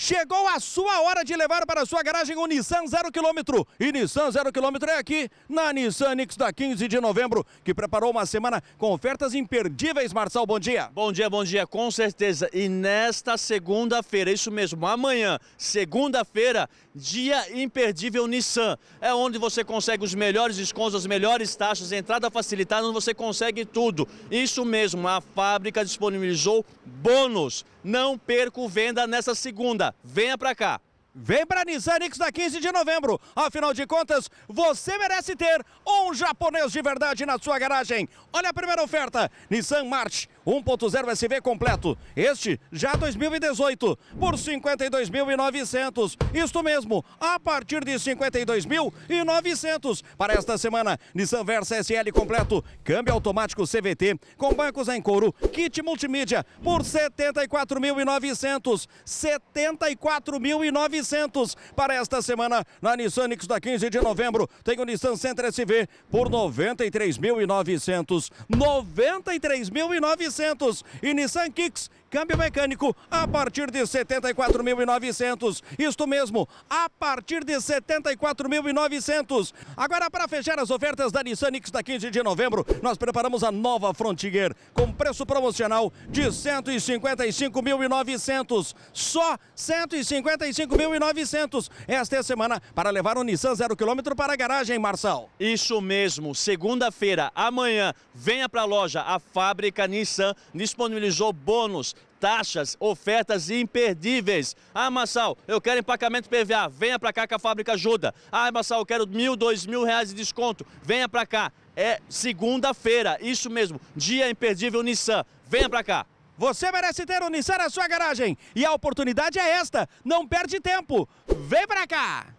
Chegou a sua hora de levar para a sua garagem o Nissan 0km. E Nissan 0km é aqui na Nissan Nix da 15 de novembro, que preparou uma semana com ofertas imperdíveis. Marçal, bom dia. Bom dia, bom dia, com certeza. E nesta segunda-feira, isso mesmo, amanhã, segunda-feira, dia imperdível Nissan. É onde você consegue os melhores descontos, as melhores taxas, entrada facilitada, onde você consegue tudo. Isso mesmo, a fábrica disponibilizou bônus. Não perca venda nessa segunda venha pra cá. Vem para Nissan X da 15 de novembro. Afinal de contas, você merece ter um japonês de verdade na sua garagem. Olha a primeira oferta: Nissan March 1.0 SV completo. Este já 2018 por 52.900. Isto mesmo, a partir de 52.900 para esta semana. Nissan Versa SL completo, câmbio automático CVT com bancos em couro, kit multimídia por 74.900. 74.900 para esta semana na Nissan X da 15 de novembro. Tem o Nissan Sentra SV por 93.900. 93.900 600 e Nissan Kicks Câmbio mecânico a partir de 74.900. Isto mesmo, a partir de 74.900. Agora, para fechar as ofertas da Nissan X da 15 de novembro, nós preparamos a nova Frontier com preço promocional de 155.900. Só 155.900 esta é semana para levar o Nissan 0 km para a garagem, Marçal. Isso mesmo, segunda-feira, amanhã, venha para a loja. A fábrica Nissan disponibilizou bônus taxas, ofertas imperdíveis. Ah, Massal, eu quero empacamento PVA, venha para cá que a fábrica ajuda. Ah, Massal, eu quero mil, dois mil reais de desconto, venha para cá. É segunda-feira, isso mesmo, dia imperdível Nissan, venha para cá. Você merece ter um Nissan na sua garagem e a oportunidade é esta, não perde tempo, vem para cá!